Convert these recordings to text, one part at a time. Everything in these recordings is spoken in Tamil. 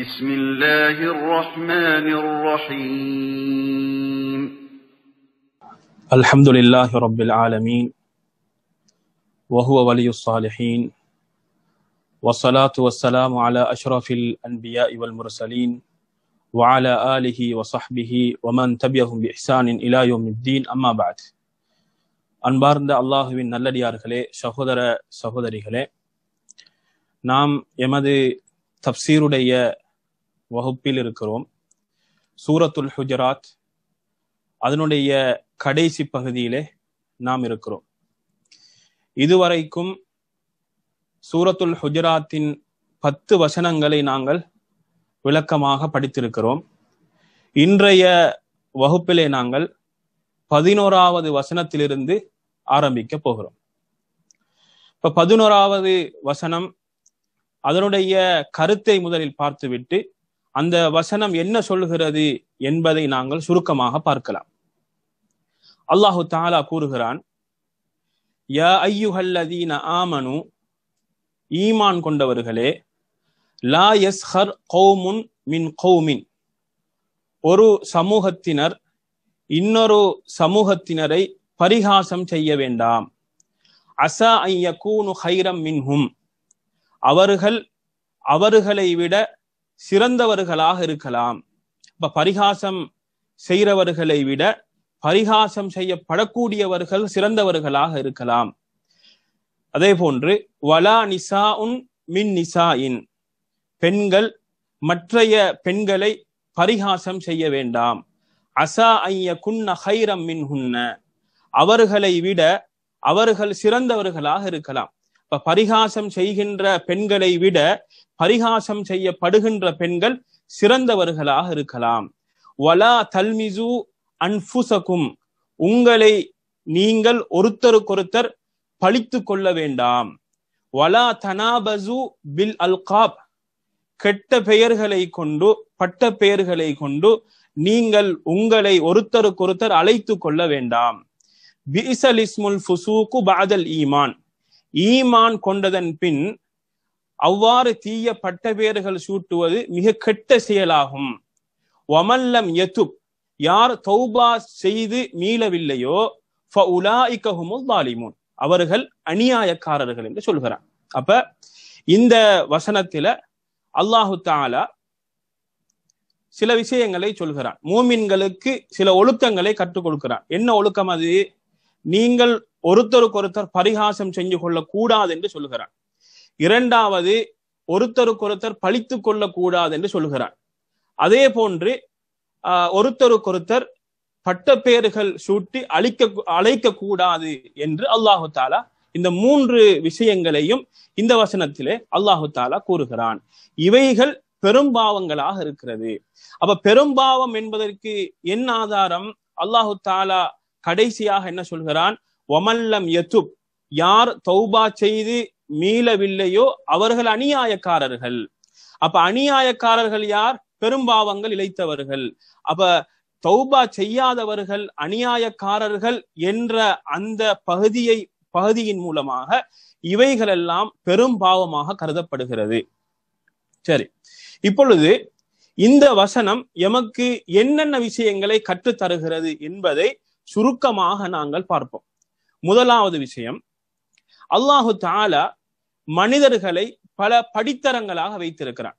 بسم الله الرحمن الرحيم الحمد لله رب العالمين وهو ولي الصالحين والصلاة والسلام على أشرف الأنبياء والمرسلين وعلى آله وصحبه ومن تبعهم بإحسان إلى يوم الدين أما بعد அன்பார்ந்த அல்லாஹுவின் நல்லடியார்களே சகோதர சகோதரிகளே நாம் எமது தப்சீருடைய வகுப்பில் இருக்கிறோம் சூரத்துல் ஹுஜராத் அதனுடைய கடைசி பகுதியிலே நாம் இருக்கிறோம் இதுவரைக்கும் சூரத்துல் ஹுஜராத்தின் பத்து வசனங்களை நாங்கள் விளக்கமாக படித்திருக்கிறோம் இன்றைய வகுப்பிலே நாங்கள் பதினோராவது வசனத்திலிருந்து ஆரம்பிக்க போகிறோம் இப்ப பதினோராவது வசனம் அதனுடைய கருத்தை முதலில் பார்த்துவிட்டு அந்த வசனம் என்ன சொல்கிறது என்பதை நாங்கள் சுருக்கமாக பார்க்கலாம் அல்லாஹு தாலா கூறுகிறான் யா ஐயுஹல்லதீன ஆமனு ஈமான் கொண்டவர்களே லா எஸ்ஹர் கௌமுன் மின் கௌமின் ஒரு சமூகத்தினர் இன்னொரு சமூகத்தினரை பரிகாசம் செய்ய வேண்டாம் அசா ஐயகூனு ஹைரம் மின்ஹும் அவர்கள் அவர்களை விட சிறந்தவர்களாக இருக்கலாம் இப்ப பரிகாசம் செய்கிறவர்களை விட பரிகாசம் செய்யப்படக்கூடியவர்கள் சிறந்தவர்களாக இருக்கலாம் அதே போன்று வலா நிசா உன் மின் நிசா இன் பெண்கள் மற்றைய பெண்களை பரிகாசம் செய்ய வேண்டாம் அசா ஐய குன்ன ஹைரம் மின் உன்ன அவர்களை விட அவர்கள் சிறந்தவர்களாக இருக்கலாம் இப்ப பரிகாசம் செய்கின்ற பெண்களை விட பரிகாசம் செய்யப்படுகின்ற பெண்கள் சிறந்தவர்களாக இருக்கலாம் வலா தல்மிசு அன்புசகும் உங்களை நீங்கள் ஒருத்தருக்கொருத்தர் பழித்து கொள்ள வேண்டாம் வலா தனாபசு பில் அல்காப் கெட்ட பெயர்களை கொண்டு பட்ட பெயர்களை கொண்டு நீங்கள் உங்களை ஒருத்தருக்கொருத்தர் அழைத்து கொள்ள வேண்டாம் பிசல் இஸ்முல் ஃபுசூக்கு பாதல் ஈமான் ஈமான் கொண்டதன் பின் அவ்வாறு தீய பேர்கள் சூட்டுவது மிக கெட்ட செயலாகும் ஒமல்லம் எத்துப் யார் தௌபா செய்து மீளவில்லையோ பாலிமூன் அவர்கள் அநியாயக்காரர்கள் என்று சொல்கிறார் அப்ப இந்த வசனத்தில அல்லாஹு தாலா சில விஷயங்களை சொல்கிறான் மூமின்களுக்கு சில ஒழுக்கங்களை கற்றுக் கொடுக்கிறான் என்ன ஒழுக்கம் அது நீங்கள் ஒருத்தருக்கு ஒருத்தர் பரிகாசம் செஞ்சு கொள்ள கூடாது என்று சொல்கிறான் இரண்டாவது ஒருத்தருக்கொருத்தர் பழித்து கொள்ளக்கூடாது என்று சொல்கிறார் அதே போன்று ஒருத்தருக்கொருத்தர் பட்ட பெயர்கள் சூட்டி அழிக்க அழைக்க கூடாது என்று அல்லாஹு தாலா இந்த மூன்று விஷயங்களையும் இந்த வசனத்திலே அல்லாஹு தாலா கூறுகிறான் இவைகள் பெரும்பாவங்களாக இருக்கிறது அப்ப பெரும்பாவம் என்பதற்கு என் ஆதாரம் அல்லாஹு தாலா கடைசியாக என்ன சொல்கிறான் ஒமல்லம் எத்துப் யார் தௌபா செய்து மீளவில்லையோ அவர்கள் அநியாயக்காரர்கள் அப்ப அநியாயக்காரர்கள் யார் பெரும்பாவங்கள் இழைத்தவர்கள் அப்ப தௌபா செய்யாதவர்கள் அநியாயக்காரர்கள் என்ற அந்த பகுதியை பகுதியின் மூலமாக இவைகளெல்லாம் பெரும் பாவமாக கருதப்படுகிறது சரி இப்பொழுது இந்த வசனம் எமக்கு என்னென்ன விஷயங்களை கற்றுத்தருகிறது என்பதை சுருக்கமாக நாங்கள் பார்ப்போம் முதலாவது விஷயம் அல்லாஹு தாலா மனிதர்களை பல படித்தரங்களாக வைத்திருக்கிறான்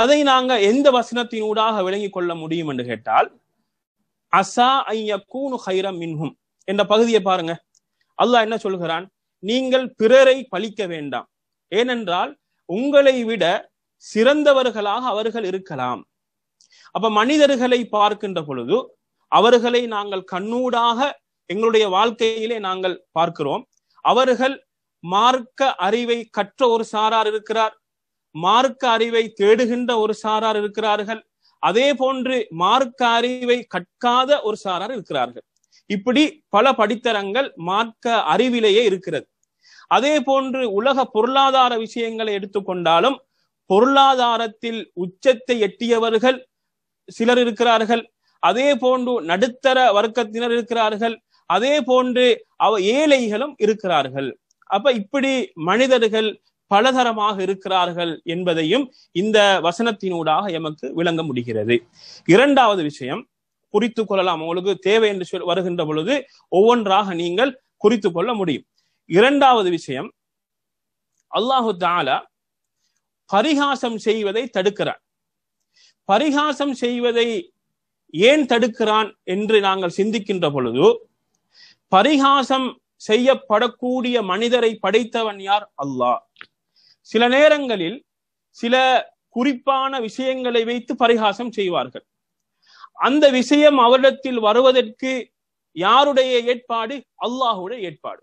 அதை நாங்க எந்த வசனத்தினூடாக விளங்கிக் கொள்ள முடியும் என்று கேட்டால் அசா ஐயக்கூனு ஹைரம் மின்ஹும் என்ற பகுதியை பாருங்க அல்லாஹ் என்ன சொல்கிறான் நீங்கள் பிறரை பழிக்க வேண்டாம் ஏனென்றால் உங்களை விட சிறந்தவர்களாக அவர்கள் இருக்கலாம் அப்ப மனிதர்களை பார்க்கின்ற பொழுது அவர்களை நாங்கள் கண்ணூடாக எங்களுடைய வாழ்க்கையிலே நாங்கள் பார்க்கிறோம் அவர்கள் மார்க்க அறிவை கற்ற ஒரு சாரார் இருக்கிறார் மார்க்க அறிவை தேடுகின்ற ஒரு சாரார் இருக்கிறார்கள் அதே போன்று மார்க்க அறிவை கற்காத ஒரு சாரார் இருக்கிறார்கள் இப்படி பல படித்தரங்கள் மார்க்க அறிவிலேயே இருக்கிறது அதே போன்று உலக பொருளாதார விஷயங்களை எடுத்துக்கொண்டாலும் பொருளாதாரத்தில் உச்சத்தை எட்டியவர்கள் சிலர் இருக்கிறார்கள் அதே போன்று நடுத்தர வர்க்கத்தினர் இருக்கிறார்கள் அதே போன்று அவ ஏழைகளும் இருக்கிறார்கள் அப்ப இப்படி மனிதர்கள் பலதரமாக இருக்கிறார்கள் என்பதையும் இந்த வசனத்தினூடாக எமக்கு விளங்க முடிகிறது இரண்டாவது விஷயம் குறித்து கொள்ளலாம் உங்களுக்கு தேவை என்று சொல் வருகின்ற பொழுது ஒவ்வொன்றாக நீங்கள் குறித்து கொள்ள முடியும் இரண்டாவது விஷயம் அல்லாஹு தாலா பரிகாசம் செய்வதை தடுக்கிறார் பரிகாசம் செய்வதை ஏன் தடுக்கிறான் என்று நாங்கள் சிந்திக்கின்ற பொழுது பரிகாசம் செய்யப்படக்கூடிய மனிதரை படைத்தவன் யார் அல்லாஹ் சில நேரங்களில் சில குறிப்பான விஷயங்களை வைத்து பரிகாசம் செய்வார்கள் அந்த விஷயம் அவரிடத்தில் வருவதற்கு யாருடைய ஏற்பாடு அல்லாஹுடைய ஏற்பாடு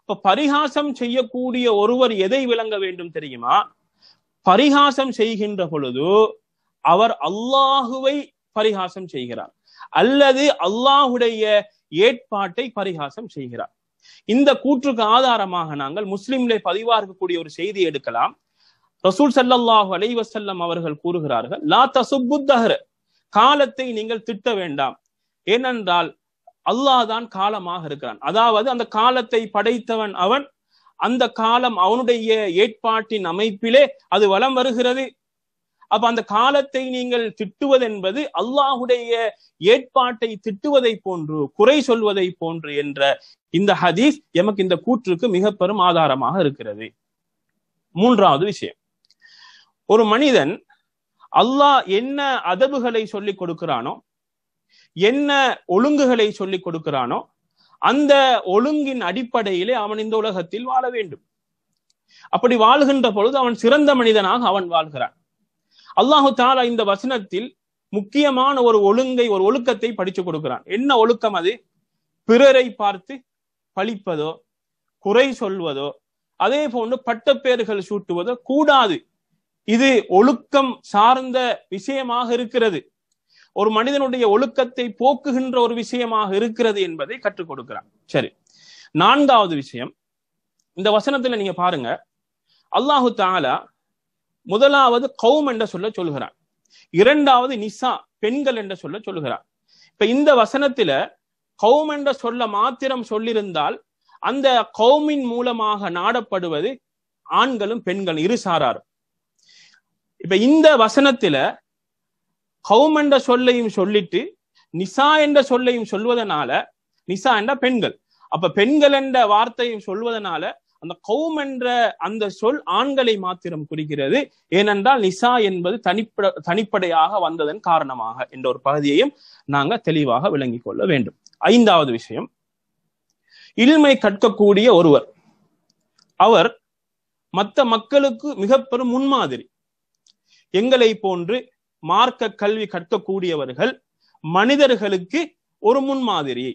அப்ப பரிகாசம் செய்யக்கூடிய ஒருவர் எதை விளங்க வேண்டும் தெரியுமா பரிகாசம் செய்கின்ற பொழுது அவர் அல்லாஹுவை பரிகாசம் செய்கிறார் அல்லது அல்லாஹுடைய ஏற்பாட்டை பரிகாசம் செய்கிறார் இந்த கூற்றுக்கு ஆதாரமாக நாங்கள் முஸ்லிம்களை பதிவாகக்கூடிய ஒரு செய்தி எடுக்கலாம் ரசூல் சல்லாஹூ அலை வசல்லம் அவர்கள் கூறுகிறார்கள் லா தசுப்புத்தஹர் காலத்தை நீங்கள் திட்ட வேண்டாம் ஏனென்றால் அல்லாஹ் தான் காலமாக இருக்கிறான் அதாவது அந்த காலத்தை படைத்தவன் அவன் அந்த காலம் அவனுடைய ஏற்பாட்டின் அமைப்பிலே அது வளம் வருகிறது அப்ப அந்த காலத்தை நீங்கள் திட்டுவது என்பது அல்லாஹுடைய ஏற்பாட்டை திட்டுவதை போன்று குறை சொல்வதை போன்று என்ற இந்த ஹதீஸ் எமக்கு இந்த கூற்றுக்கு மிக பெரும் ஆதாரமாக இருக்கிறது மூன்றாவது விஷயம் ஒரு மனிதன் அல்லாஹ் என்ன அதபுகளை சொல்லி கொடுக்கிறானோ என்ன ஒழுங்குகளை சொல்லி கொடுக்கிறானோ அந்த ஒழுங்கின் அடிப்படையிலே அவன் இந்த உலகத்தில் வாழ வேண்டும் அப்படி வாழ்கின்ற பொழுது அவன் சிறந்த மனிதனாக அவன் வாழ்கிறான் அல்லாஹு தாலா இந்த வசனத்தில் முக்கியமான ஒரு ஒழுங்கை ஒரு ஒழுக்கத்தை படிச்சு கொடுக்கிறான் என்ன ஒழுக்கம் அது பிறரை பார்த்து பழிப்பதோ குறை சொல்வதோ அதே போன்று பட்டப்பேறுகள் சூட்டுவதோ கூடாது இது ஒழுக்கம் சார்ந்த விஷயமாக இருக்கிறது ஒரு மனிதனுடைய ஒழுக்கத்தை போக்குகின்ற ஒரு விஷயமாக இருக்கிறது என்பதை கற்றுக் கொடுக்கிறார் சரி நான்காவது விஷயம் இந்த வசனத்துல நீங்க பாருங்க அல்லாஹு தாலா முதலாவது கௌம் என்ற சொல்ல சொல்கிறார் இரண்டாவது நிசா பெண்கள் என்ற சொல்ல சொல்கிறார் இப்ப இந்த வசனத்துல கௌம் என்ற சொல்ல மாத்திரம் சொல்லியிருந்தால் அந்த கௌமின் மூலமாக நாடப்படுவது ஆண்களும் பெண்களும் இரு சாராரும் இப்ப இந்த வசனத்துல கௌம் என்ற சொல்லையும் சொல்லிட்டு நிசா என்ற சொல்லையும் சொல்வதனால நிசா என்ற பெண்கள் அப்ப பெண்கள் என்ற வார்த்தையும் சொல்வதனால அந்த கௌம் என்ற அந்த சொல் ஆண்களை மாத்திரம் குறிக்கிறது ஏனென்றால் நிசா என்பது தனிப்பட தனிப்படையாக வந்ததன் காரணமாக என்ற ஒரு பகுதியையும் நாங்க தெளிவாக விளங்கிக் கொள்ள வேண்டும் ஐந்தாவது விஷயம் இல்மை கற்கக்கூடிய ஒருவர் அவர் மற்ற மக்களுக்கு மிக பெரும் முன்மாதிரி எங்களை போன்று மார்க்க கல்வி கற்கக்கூடியவர்கள் மனிதர்களுக்கு ஒரு முன்மாதிரி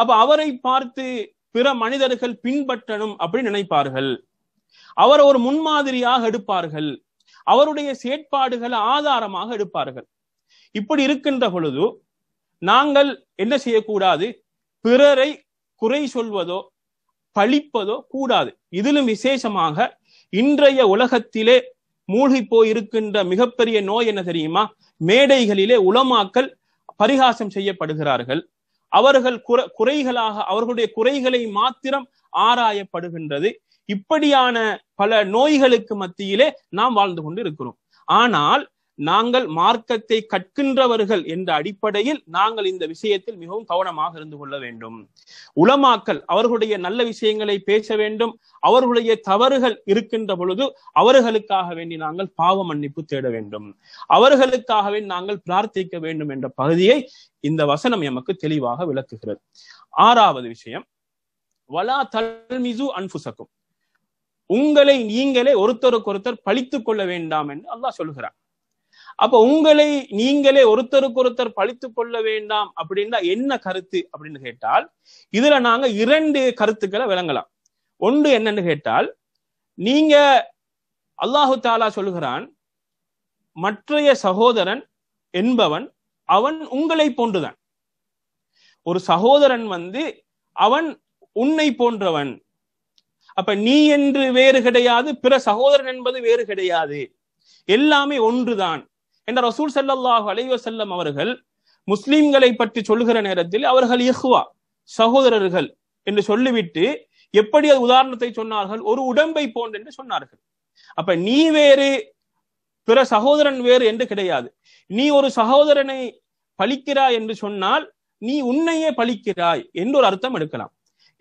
அப்ப அவரை பார்த்து பிற மனிதர்கள் பின்பற்றணும் அப்படின்னு நினைப்பார்கள் அவர் ஒரு முன்மாதிரியாக எடுப்பார்கள் அவருடைய செயற்பாடுகளை ஆதாரமாக எடுப்பார்கள் இப்படி இருக்கின்ற பொழுது நாங்கள் என்ன செய்யக்கூடாது பிறரை குறை சொல்வதோ பழிப்பதோ கூடாது இதிலும் விசேஷமாக இன்றைய உலகத்திலே மூழ்கி போயிருக்கின்ற மிகப்பெரிய நோய் என்ன தெரியுமா மேடைகளிலே உளமாக்கல் பரிகாசம் செய்யப்படுகிறார்கள் அவர்கள் குறைகளாக அவர்களுடைய குறைகளை மாத்திரம் ஆராயப்படுகின்றது இப்படியான பல நோய்களுக்கு மத்தியிலே நாம் வாழ்ந்து கொண்டு இருக்கிறோம் ஆனால் நாங்கள் மார்க்கத்தை கற்கின்றவர்கள் என்ற அடிப்படையில் நாங்கள் இந்த விஷயத்தில் மிகவும் கவனமாக இருந்து கொள்ள வேண்டும் உலமாக்கல் அவர்களுடைய நல்ல விஷயங்களை பேச வேண்டும் அவர்களுடைய தவறுகள் இருக்கின்ற பொழுது அவர்களுக்காக வேண்டி நாங்கள் பாவ மன்னிப்பு தேட வேண்டும் அவர்களுக்காகவே நாங்கள் பிரார்த்திக்க வேண்டும் என்ற பகுதியை இந்த வசனம் எமக்கு தெளிவாக விளக்குகிறது ஆறாவது விஷயம் வலா தல்மிசு அன்புசக்கும் உங்களை நீங்களே ஒருத்தருக்கொருத்தர் பழித்துக் கொள்ள வேண்டாம் என்று அல்லாஹ் சொல்கிறார் அப்ப உங்களை நீங்களே ஒருத்தருக்கு ஒருத்தர் பழித்து கொள்ள வேண்டாம் அப்படின்னா என்ன கருத்து அப்படின்னு கேட்டால் இதுல நாங்க இரண்டு கருத்துக்களை விளங்கலாம் ஒன்று என்னன்னு கேட்டால் நீங்க அல்லாஹு தாலா சொல்கிறான் மற்றைய சகோதரன் என்பவன் அவன் உங்களை போன்றுதான் ஒரு சகோதரன் வந்து அவன் உன்னை போன்றவன் அப்ப நீ என்று வேறு கிடையாது பிற சகோதரன் என்பது வேறு கிடையாது எல்லாமே ஒன்றுதான் என்ற ரசூல் செல்லல்லாஹு அலைவ செல்லம் அவர்கள் முஸ்லீம்களை பற்றி சொல்லுகிற நேரத்தில் அவர்கள் இஹ்வா சகோதரர்கள் என்று சொல்லிவிட்டு எப்படி அது உதாரணத்தை சொன்னார்கள் ஒரு உடம்பை போன்று என்று சொன்னார்கள் அப்ப நீ வேறு பிற சகோதரன் வேறு என்று கிடையாது நீ ஒரு சகோதரனை பழிக்கிறாய் என்று சொன்னால் நீ உன்னையே பழிக்கிறாய் என்று ஒரு அர்த்தம் எடுக்கலாம்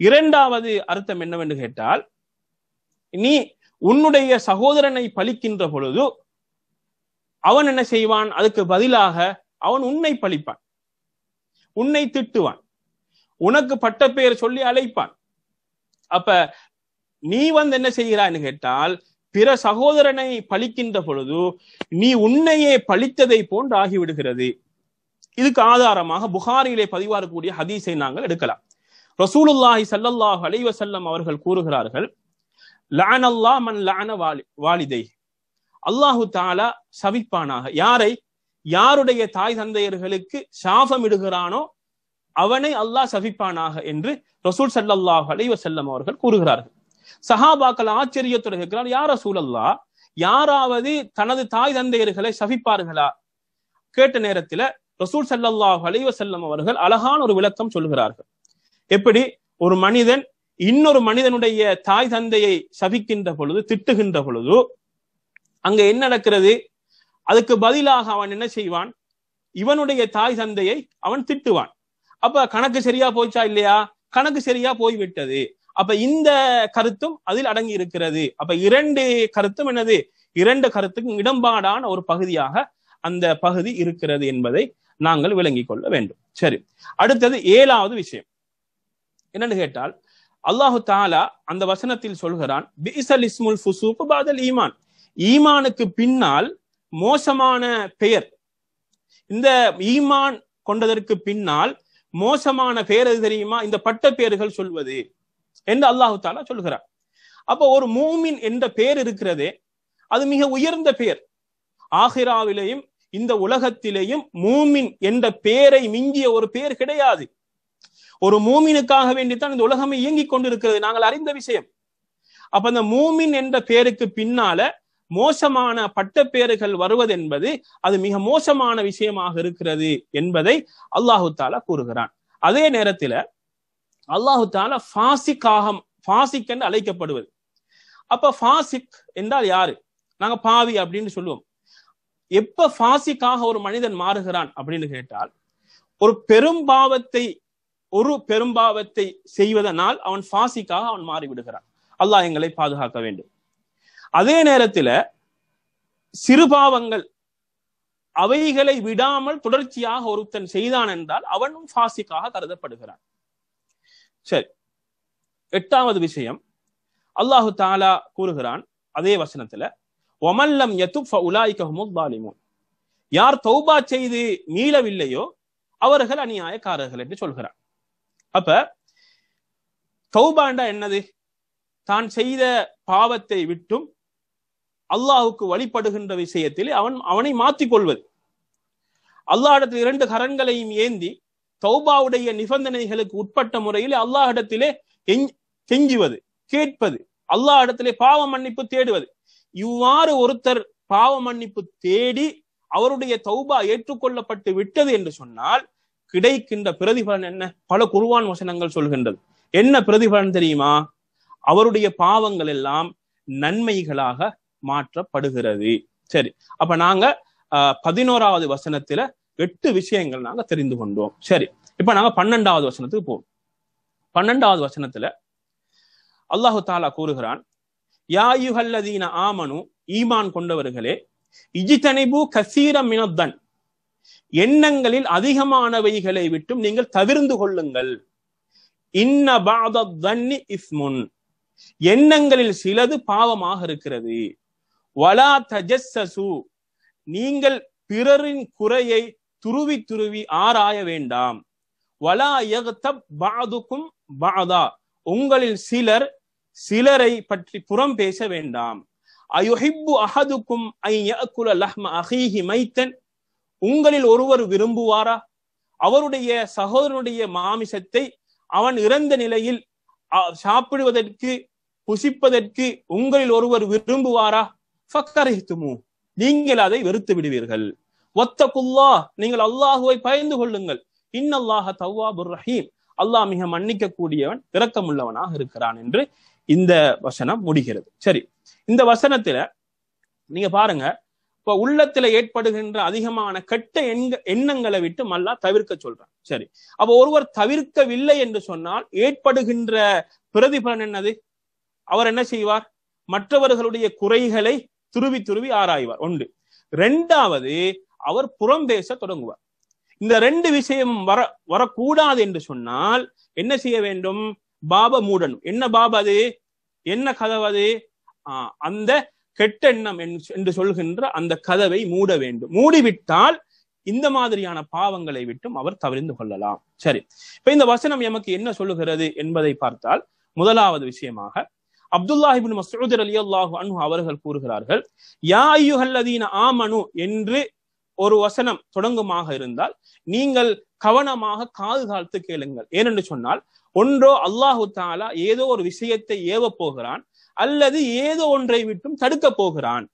இரண்டாவது அர்த்தம் என்னவென்று கேட்டால் நீ உன்னுடைய சகோதரனை பழிக்கின்ற பொழுது அவன் என்ன செய்வான் அதுக்கு பதிலாக அவன் உன்னை பழிப்பான் உன்னை திட்டுவான் உனக்கு பட்ட பெயர் சொல்லி அழைப்பான் அப்ப நீ வந்து என்ன செய்கிறான்னு கேட்டால் பிற சகோதரனை பழிக்கின்ற பொழுது நீ உன்னையே பழித்ததை போன்று ஆகிவிடுகிறது இதுக்கு ஆதாரமாக புகாரிலே பதிவாரக்கூடிய ஹதீஸை நாங்கள் எடுக்கலாம் ரசூலுல்லாஹி சல்லல்லாஹ் அலைவசல்லம் அவர்கள் கூறுகிறார்கள் லானல்லா மன் லான வாலி வாலிதை அல்லாஹு தாலா சவிப்பானாக யாரை யாருடைய தாய் தந்தையர்களுக்கு சாபம் இடுகிறானோ அவனை அல்லாஹ் சவிப்பானாக என்று ரசூல் சல்லாஹ் அலைவ செல்லம் அவர்கள் கூறுகிறார்கள் சஹாபாக்கள் ஆச்சரியத்துடன் இருக்கிறார் யார் ரசூல் அல்லா யாராவது தனது தாய் தந்தையர்களை சவிப்பார்களா கேட்ட நேரத்தில் ரசூல் சல்லாஹ் அலைவ செல்லம் அவர்கள் அழகான ஒரு விளக்கம் சொல்கிறார்கள் எப்படி ஒரு மனிதன் இன்னொரு மனிதனுடைய தாய் தந்தையை சபிக்கின்ற பொழுது திட்டுகின்ற பொழுது அங்க என்ன நடக்கிறது அதுக்கு பதிலாக அவன் என்ன செய்வான் இவனுடைய தாய் தந்தையை அவன் திட்டுவான் அப்ப கணக்கு சரியா போச்சா இல்லையா கணக்கு சரியா போய்விட்டது அப்ப இந்த கருத்தும் அதில் அடங்கி இருக்கிறது அப்ப இரண்டு கருத்தும் என்னது இரண்டு கருத்துக்கும் இடம்பாடான ஒரு பகுதியாக அந்த பகுதி இருக்கிறது என்பதை நாங்கள் விளங்கிக் கொள்ள வேண்டும் சரி அடுத்தது ஏழாவது விஷயம் என்னன்னு கேட்டால் அல்லாஹு தாலா அந்த வசனத்தில் சொல்கிறான் பிஇசல் இஸ்முல் ஃபுசூப் பாதல் ஈமான் ஈமானுக்கு பின்னால் மோசமான பெயர் இந்த ஈமான் கொண்டதற்கு பின்னால் மோசமான பெயர் எது தெரியுமா இந்த பட்ட பெயர்கள் சொல்வது என்று அல்லாஹு தாலா சொல்கிறார் அப்ப ஒரு மூமின் என்ற பெயர் இருக்கிறதே அது மிக உயர்ந்த பெயர் ஆஹிராவிலேயும் இந்த உலகத்திலேயும் மூமின் என்ற பெயரை மிஞ்சிய ஒரு பெயர் கிடையாது ஒரு மூமினுக்காக வேண்டித்தான் இந்த உலகமே இயங்கிக் கொண்டிருக்கிறது நாங்கள் அறிந்த விஷயம் அப்ப அந்த மூமின் என்ற பெயருக்கு பின்னால மோசமான பட்டப்பேறுகள் வருவது என்பது அது மிக மோசமான விஷயமாக இருக்கிறது என்பதை அல்லாஹு தாலா கூறுகிறான் அதே நேரத்துல அல்லாஹு தாலா ஃபாசிக்காகம் ஃபாசிக் என்று அழைக்கப்படுவது அப்ப ஃபாசிக் என்றால் யாரு நாங்க பாவி அப்படின்னு சொல்லுவோம் எப்ப ஃபாசிக்காக ஒரு மனிதன் மாறுகிறான் அப்படின்னு கேட்டால் ஒரு பெரும்பாவத்தை ஒரு பெரும்பாவத்தை செய்வதனால் அவன் ஃபாசிக்காக அவன் மாறிவிடுகிறான் அல்லாஹ் எங்களை பாதுகாக்க வேண்டும் அதே நேரத்துல சிறுபாவங்கள் அவைகளை விடாமல் தொடர்ச்சியாக ஒருத்தன் செய்தான் என்றால் அவனும் ஃபாசிக்காக கருதப்படுகிறான் சரி எட்டாவது விஷயம் அல்லாஹு தாலா கூறுகிறான் அதே வசனத்துல ஒமல்லம் தாலிமோன் யார் தௌபா செய்து மீளவில்லையோ அவர்கள் அநியாயக்காரர்கள் என்று சொல்கிறார் அப்ப தௌபாண்டா என்னது தான் செய்த பாவத்தை விட்டும் அல்லாஹுக்கு வழிபடுகின்ற விஷயத்தில் அவன் அவனை மாத்திக் கொள்வது அல்லாஹிடத்தில் இரண்டு கரன்களையும் ஏந்தி தௌபாவுடைய நிபந்தனைகளுக்கு உட்பட்ட முறையில் அல்லாஹிடத்திலே கெஞ்சுவது கேட்பது அல்லாஹ் இடத்திலே பாவ மன்னிப்பு தேடுவது இவ்வாறு ஒருத்தர் பாவ மன்னிப்பு தேடி அவருடைய தௌபா ஏற்றுக்கொள்ளப்பட்டு விட்டது என்று சொன்னால் கிடைக்கின்ற பிரதிபலன் என்ன பல குருவான் வசனங்கள் சொல்கின்றது என்ன பிரதிபலன் தெரியுமா அவருடைய பாவங்கள் எல்லாம் நன்மைகளாக மாற்றப்படுகிறது சரி அப்ப நாங்க பதினோராவது வசனத்துல எட்டு விஷயங்கள் நாங்க தெரிந்து கொண்டோம் சரி இப்ப நாங்க பன்னெண்டாவது வசனத்துக்கு போவோம் பன்னெண்டாவது வசனத்துல அல்லாஹு தாலா கூறுகிறான் யாயுஹல்லதீன ஆமனு ஈமான் கொண்டவர்களே இஜித்தனிபு கசீரம் மினத்தன் எண்ணங்களில் அதிகமானவைகளை விட்டும் நீங்கள் தவிர்ந்து கொள்ளுங்கள் இன்ன பாதி இஸ்முன் எண்ணங்களில் சிலது பாவமாக இருக்கிறது வலா தஜஸ்ஸசு நீங்கள் பிறரின் குறையை துருவி துருவி ஆராய வேண்டாம் வலா யகத்தப் பாதுக்கும் பாதா உங்களில் சிலர் சிலரை பற்றி புறம் பேச வேண்டாம் அயுஹிப்பு அஹதுக்கும் ஐயக்குல லஹ்ம அஹீஹி மைத்தன் உங்களில் ஒருவர் விரும்புவாரா அவருடைய சகோதரனுடைய மாமிசத்தை அவன் இறந்த நிலையில் சாப்பிடுவதற்கு புசிப்பதற்கு உங்களில் ஒருவர் விரும்புவாரா நீங்கள் அதை வெறுத்து விடுவீர்கள் ஒத்தகுல்லா நீங்கள் அல்லாஹுவை பயந்து கொள்ளுங்கள் இன்னல்லாஹ புர் ரஹீம் அல்லாஹ் மிக மன்னிக்க கூடியவன் இரக்கமுள்ளவனாக இருக்கிறான் என்று இந்த வசனம் முடிகிறது சரி இந்த வசனத்துல நீங்க பாருங்க இப்ப உள்ளத்துல ஏற்படுகின்ற அதிகமான கெட்ட எண்க எண்ணங்களை விட்டு மல்லா தவிர்க்க சொல்றான் சரி அப்ப ஒருவர் தவிர்க்கவில்லை என்று சொன்னால் ஏற்படுகின்ற பிரதிபலன் என்னது அவர் என்ன செய்வார் மற்றவர்களுடைய குறைகளை துருவி துருவி ஆராய்வார் ஒன்று ரெண்டாவது அவர் புறம் பேச தொடங்குவார் இந்த ரெண்டு விஷயம் வர வரக்கூடாது என்று சொன்னால் என்ன செய்ய வேண்டும் பாப மூடணும் என்ன பாபா அது என்ன கதவு அது அந்த கெட்டெண்ணம் என்று சொல்கின்ற அந்த கதவை மூட வேண்டும் மூடிவிட்டால் இந்த மாதிரியான பாவங்களை விட்டும் அவர் தவிர்ந்து கொள்ளலாம் சரி இப்ப இந்த வசனம் எமக்கு என்ன சொல்லுகிறது என்பதை பார்த்தால் முதலாவது விஷயமாக அப்துல்லாஹிபின் மசூதர் அலி அல்லாஹு அனு அவர்கள் கூறுகிறார்கள் யா ஐயுஹல்லதீன ஆமனு என்று ஒரு வசனம் தொடங்குமாக இருந்தால் நீங்கள் கவனமாக காது காத்து கேளுங்கள் ஏனென்று சொன்னால் ஒன்றோ அல்லாஹு தாலா ஏதோ ஒரு விஷயத்தை ஏவ போகிறான் அல்லது ஏதோ ஒன்றை விட்டும் தடுக்க போகிறான்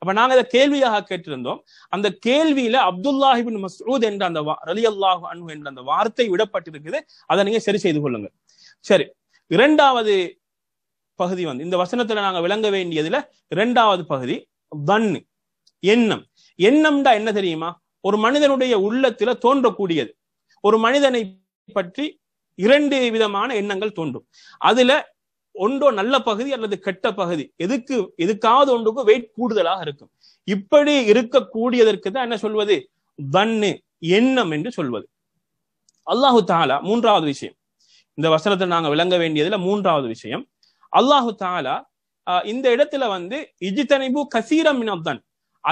அப்ப நாங்க அதை கேள்வியாக கேட்டிருந்தோம் அந்த கேள்வியில அப்துல்லாஹிபின் மசூத் என்ற அந்த அலி அல்லாஹு அனு என்ற அந்த வார்த்தை விடப்பட்டிருக்குது அதை நீங்க சரி செய்து கொள்ளுங்கள் சரி இரண்டாவது பகுதி வந்து இந்த வசனத்துல நாங்க விளங்க வேண்டியதுல இரண்டாவது பகுதி தன்னு எண்ணம் எண்ணம்டா என்ன தெரியுமா ஒரு மனிதனுடைய உள்ளத்துல தோன்றக்கூடியது ஒரு மனிதனை பற்றி இரண்டு விதமான எண்ணங்கள் தோன்றும் அதுல ஒன்றோ நல்ல பகுதி அல்லது கெட்ட பகுதி எதுக்கு எதுக்காவது ஒன்றுக்கு வெயிட் கூடுதலாக இருக்கும் இப்படி இருக்கக்கூடியதற்கு தான் என்ன சொல்வது தன்னு எண்ணம் என்று சொல்வது அல்லாஹு தாலா மூன்றாவது விஷயம் இந்த வசனத்தை நாங்க விளங்க வேண்டியதுல மூன்றாவது விஷயம் அல்லாஹு தாலா இந்த இடத்துல வந்து இஜித்தனைபு கசீரம் தான்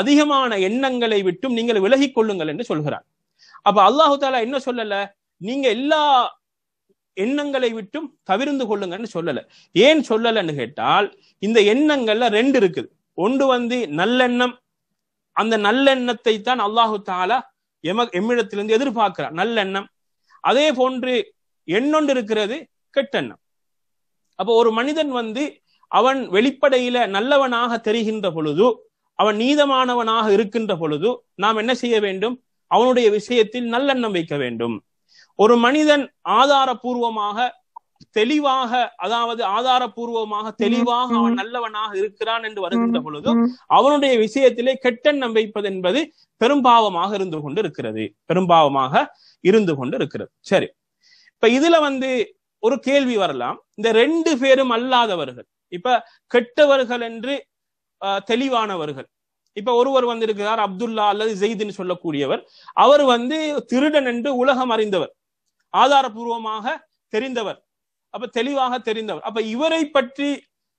அதிகமான எண்ணங்களை விட்டும் நீங்கள் விலகி கொள்ளுங்கள் என்று சொல்கிறார் அப்ப அல்லாஹு தாலா என்ன சொல்லல நீங்க எல்லா எண்ணங்களை விட்டும் தவிர்ந்து கொள்ளுங்கன்னு சொல்லல ஏன் சொல்லலன்னு கேட்டால் இந்த எண்ணங்கள்ல ரெண்டு இருக்குது ஒன்று வந்து நல்லெண்ணம் அந்த நல்லெண்ணத்தை தான் அல்லாஹு தாலா எம எம்மிடத்திலிருந்து எதிர்பார்க்கிறார் நல்லெண்ணம் அதே போன்று எண்ணொன்று இருக்கிறது கெட்டெண்ணம் அப்போ ஒரு மனிதன் வந்து அவன் வெளிப்படையில நல்லவனாக தெரிகின்ற பொழுது அவன் நீதமானவனாக இருக்கின்ற பொழுது நாம் என்ன செய்ய வேண்டும் அவனுடைய விஷயத்தில் நல்லெண்ணம் வைக்க வேண்டும் ஒரு மனிதன் ஆதாரபூர்வமாக தெளிவாக அதாவது ஆதாரபூர்வமாக தெளிவாக அவன் நல்லவனாக இருக்கிறான் என்று வருகின்ற பொழுது அவனுடைய விஷயத்திலே கெட்டெண்ணம் வைப்பது என்பது பெரும்பாவமாக இருந்து கொண்டு இருக்கிறது பெரும்பாவமாக இருந்து கொண்டு இருக்கிறது சரி இப்ப இதுல வந்து ஒரு கேள்வி வரலாம் இந்த ரெண்டு பேரும் அல்லாதவர்கள் இப்ப கெட்டவர்கள் என்று தெளிவானவர்கள் இப்ப ஒருவர் வந்திருக்கிறார் அப்துல்லா அல்லது ஜெயிதுன்னு சொல்லக்கூடியவர் அவர் வந்து திருடன் என்று உலகம் அறிந்தவர் ஆதாரபூர்வமாக தெரிந்தவர் அப்ப தெளிவாக தெரிந்தவர் அப்ப இவரை பற்றி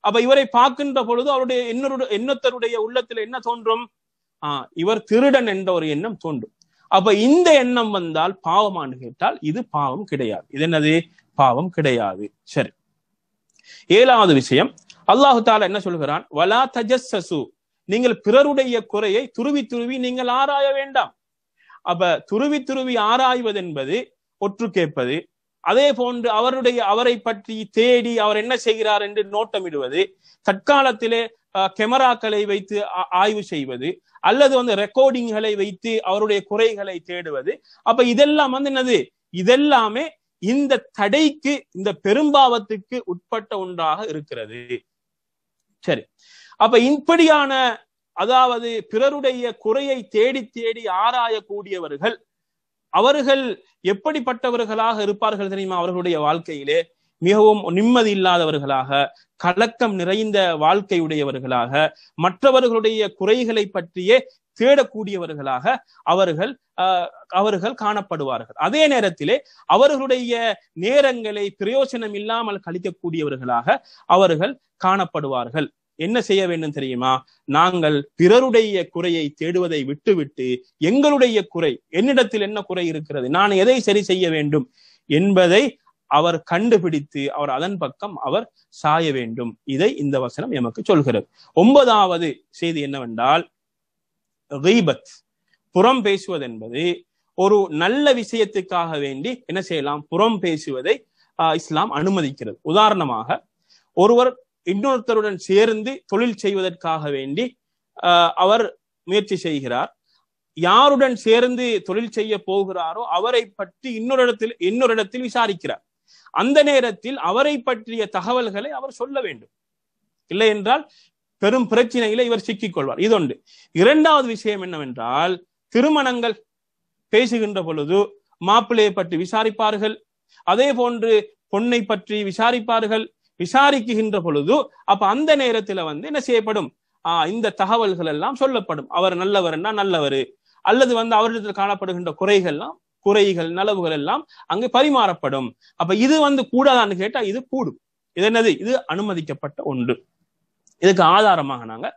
அப்ப இவரை பார்க்கின்ற பொழுது அவருடைய என்னருடைய எண்ணத்தருடைய உள்ளத்துல என்ன தோன்றும் ஆஹ் இவர் திருடன் என்ற ஒரு எண்ணம் தோன்றும் அப்ப இந்த எண்ணம் வந்தால் பாவமானு கேட்டால் இது பாவம் கிடையாது இது என்னது பாவம் கிடையாது சரி ஏழாவது விஷயம் அல்லாஹு தாலா என்ன சொல்கிறான் வலா தஜஸ்ஸு நீங்கள் பிறருடைய குறையை துருவி துருவி நீங்கள் ஆராய வேண்டாம் அப்ப துருவி துருவி ஆராய்வது என்பது ஒற்று கேட்பது அதே போன்று அவருடைய அவரை பற்றி தேடி அவர் என்ன செய்கிறார் என்று நோட்டமிடுவது தற்காலத்திலே கெமராக்களை வைத்து ஆய்வு செய்வது அல்லது வந்து ரெக்கார்டிங்களை வைத்து அவருடைய குறைகளை தேடுவது அப்ப இதெல்லாம் வந்து என்னது இதெல்லாமே இந்த தடைக்கு இந்த பெரும்பாவத்துக்கு உட்பட்ட ஒன்றாக இருக்கிறது சரி அப்ப இப்படியான அதாவது பிறருடைய குறையை தேடி தேடி ஆராயக்கூடியவர்கள் அவர்கள் எப்படிப்பட்டவர்களாக இருப்பார்கள் தெரியுமா அவர்களுடைய வாழ்க்கையிலே மிகவும் நிம்மதி இல்லாதவர்களாக கலக்கம் நிறைந்த வாழ்க்கையுடையவர்களாக மற்றவர்களுடைய குறைகளை பற்றியே தேடக்கூடியவர்களாக அவர்கள் அவர்கள் காணப்படுவார்கள் அதே நேரத்திலே அவர்களுடைய நேரங்களை பிரயோஜனம் இல்லாமல் கழிக்கக்கூடியவர்களாக அவர்கள் காணப்படுவார்கள் என்ன செய்ய வேண்டும் தெரியுமா நாங்கள் பிறருடைய குறையை தேடுவதை விட்டுவிட்டு எங்களுடைய குறை என்னிடத்தில் என்ன குறை இருக்கிறது நான் எதை சரி செய்ய வேண்டும் என்பதை அவர் கண்டுபிடித்து அவர் அதன் பக்கம் அவர் சாய வேண்டும் இதை இந்த வசனம் எமக்கு சொல்கிறது ஒன்பதாவது செய்தி என்னவென்றால் ரீபத் புறம் பேசுவது என்பது ஒரு நல்ல விஷயத்துக்காக வேண்டி என்ன செய்யலாம் புறம் பேசுவதை இஸ்லாம் அனுமதிக்கிறது உதாரணமாக ஒருவர் இன்னொருத்தருடன் சேர்ந்து தொழில் செய்வதற்காக வேண்டி அவர் முயற்சி செய்கிறார் யாருடன் சேர்ந்து தொழில் செய்ய போகிறாரோ அவரை பற்றி இன்னொரு இடத்தில் இன்னொரு இடத்தில் விசாரிக்கிறார் அந்த நேரத்தில் அவரை பற்றிய தகவல்களை அவர் சொல்ல வேண்டும் இல்லை என்றால் பெரும் பிரச்சனையில இவர் சிக்கிக் கொள்வார் இது ஒன்று இரண்டாவது விஷயம் என்னவென்றால் திருமணங்கள் பேசுகின்ற பொழுது மாப்பிள்ளையை பற்றி விசாரிப்பார்கள் அதே போன்று பொண்ணை பற்றி விசாரிப்பார்கள் விசாரிக்குகின்ற பொழுது அப்ப அந்த நேரத்துல வந்து என்ன செய்யப்படும் ஆஹ் இந்த தகவல்கள் எல்லாம் சொல்லப்படும் அவர் நல்லவர்னா நல்லவர் அல்லது வந்து அவரிடத்தில் காணப்படுகின்ற குறைகள்லாம் குறைகள் நலவுகள் எல்லாம் அங்கு பரிமாறப்படும் அப்ப இது வந்து கூடாதான்னு கேட்டா இது கூடும் இது என்னது இது அனுமதிக்கப்பட்ட ஒன்று இதுக்கு ஆதாரமாக நாங்க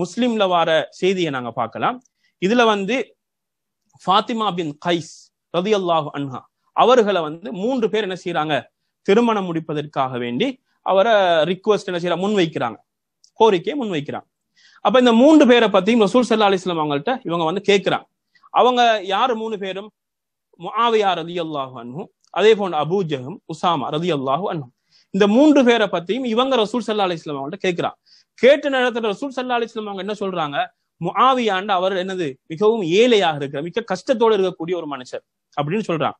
முஸ்லீம்ல வார செய்தியை நாங்க பார்க்கலாம் இதுல வந்து ஃபாத்திமா பின் கைஸ் ரதி அன்ஹா அவர்களை வந்து மூன்று பேர் என்ன செய்யறாங்க திருமணம் முடிப்பதற்காக வேண்டி அவரை ரிக்வஸ்ட் என்ன செய்யற முன்வைக்கிறாங்க கோரிக்கையை முன்வைக்கிறாங்க அப்ப இந்த மூன்று பேரை பத்தியும் ரசூல் சல்லா அலிஸ்லாம் அவங்கள்ட்ட இவங்க வந்து கேட்கிறாங்க அவங்க யாரு மூணு பேரும் முஹாவியா ரதி அல்லாஹு அன்ஹும் அதே போன்ற அபூஜகம் உசாமா ரதி அல்லாஹு அன்ஹும் இந்த மூன்று பேரை பத்தியும் இவங்க ரசூல் சல்லா அலிஸ்லாம் அவங்கள்ட்ட கேட்கிறாங்க கேட்ட நேரத்துல ரசூல் சல்லா அலிஸ்லாம் அவங்க என்ன சொல்றாங்க முஆவியாண்ட அவர் என்னது மிகவும் ஏழையாக இருக்கிற மிக கஷ்டத்தோடு இருக்கக்கூடிய ஒரு மனுஷர் அப்படின்னு சொல்றான்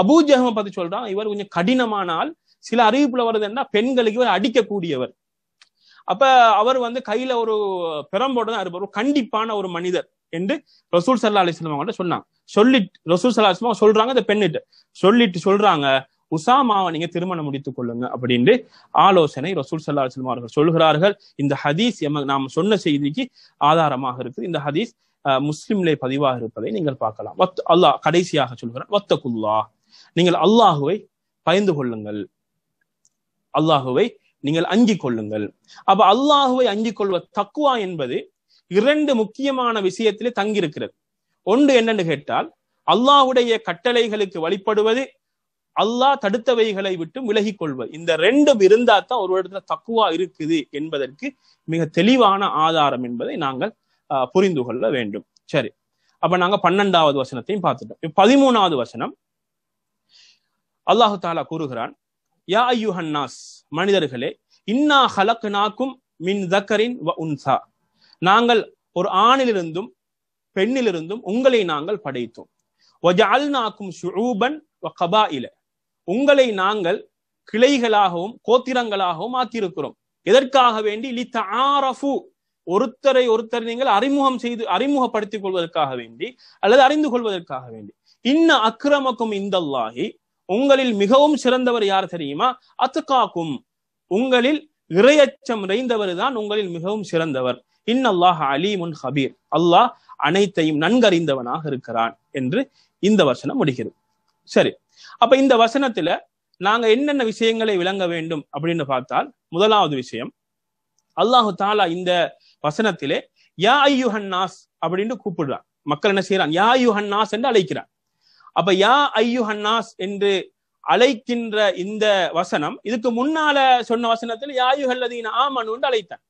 அபூஜகம் பத்தி சொல்றான் இவர் கொஞ்சம் கடினமானால் சில அறிவிப்புல வருது என்ன பெண்களுக்கு இவர் அடிக்கக்கூடியவர் அப்ப அவர் வந்து கையில ஒரு பெரம்போட இருப்பார் ஒரு கண்டிப்பான ஒரு மனிதர் என்று ரசூல் சல்லா அலிஸ்லாம் அவங்கள்ட்ட சொன்னாங்க சொல்லிட்டு ரசூல் சல்லா அலிஸ்லாம் சொல்றாங்க இந்த பெண்ணிட்டு சொல்லிட்டு சொல்றாங்க உசாமாவை நீங்க திருமணம் முடித்துக் கொள்ளுங்க அப்படின்னு ஆலோசனை ரசூல் சல்லா அலுவலம் அவர்கள் சொல்கிறார்கள் இந்த ஹதீஸ் எம நாம் சொன்ன செய்திக்கு ஆதாரமாக இருக்குது இந்த ஹதீஸ் முஸ்லிம்லே பதிவாக இருப்பதை நீங்கள் பார்க்கலாம் வத் அல்லாஹ் கடைசியாக சொல்கிறார் வத்தகுல்லா நீங்கள் அல்லாஹுவை பயந்து கொள்ளுங்கள் அல்லாஹுவை நீங்கள் அங்கிக் கொள்ளுங்கள் அப்ப அல்லாஹுவை அங்கிக் கொள்வ தக்குவா என்பது இரண்டு முக்கியமான விஷயத்திலே தங்கியிருக்கிறது ஒன்று என்னன்னு கேட்டால் அல்லாஹுடைய கட்டளைகளுக்கு வழிபடுவது அல்லாஹ் தடுத்தவைகளை விட்டு விலகிக் கொள்வது இந்த ரெண்டும் இருந்தா தான் ஒரு இடத்துல தக்குவா இருக்குது என்பதற்கு மிக தெளிவான ஆதாரம் என்பதை நாங்கள் புரிந்து கொள்ள வேண்டும் சரி அப்ப நாங்க பன்னெண்டாவது வசனத்தையும் பார்த்துட்டோம் பதிமூணாவது வசனம் அல்லாஹு தாலா கூறுகிறான் யா ஹன்னாஸ் மனிதர்களே இன்னா ஹலக்னாக்கும் மின் தக்கரின் உன்சா நாங்கள் ஒரு ஆணிலிருந்தும் பெண்ணிலிருந்தும் உங்களை நாங்கள் படைத்தோம் வஜால்னாக்கும் ஷுரூபன் கபா இல உங்களை நாங்கள் கிளைகளாகவும் கோத்திரங்களாகவும் ஆக்கியிருக்கிறோம் எதற்காக வேண்டி லித்த ஆரஃபு ஒருத்தரை ஒருத்தர் நீங்கள் அறிமுகம் செய்து அறிமுகப்படுத்திக் கொள்வதற்காக வேண்டி அல்லது அறிந்து கொள்வதற்காக வேண்டி இன்ன அக்கிரமக்கும் இந்தல்லாகி உங்களில் மிகவும் சிறந்தவர் யார் தெரியுமா அத்துக்காக்கும் உங்களில் இறையச்சம் நிறைந்தவர் தான் உங்களில் மிகவும் சிறந்தவர் இன்னல்லாஹ் முன் ஹபீர் அல்லாஹ் அனைத்தையும் நன்கறிந்தவனாக இருக்கிறான் என்று இந்த வசனம் முடிகிறது சரி அப்ப இந்த வசனத்துல நாங்க என்னென்ன விஷயங்களை விளங்க வேண்டும் அப்படின்னு பார்த்தால் முதலாவது விஷயம் அல்லாஹு தாலா இந்த வசனத்திலே யா ஐயுஹன்னாஸ் அப்படின்னு கூப்பிடுறான் மக்கள் என்ன செய்யறான் யா ஐயுஹன்னாஸ் என்று அழைக்கிறான் அப்ப யா ஐயுஹன்னாஸ் என்று அழைக்கின்ற இந்த வசனம் இதுக்கு முன்னால சொன்ன வசனத்தில் யாயுஹல்லதீன் ஆமனு என்று அழைத்தான்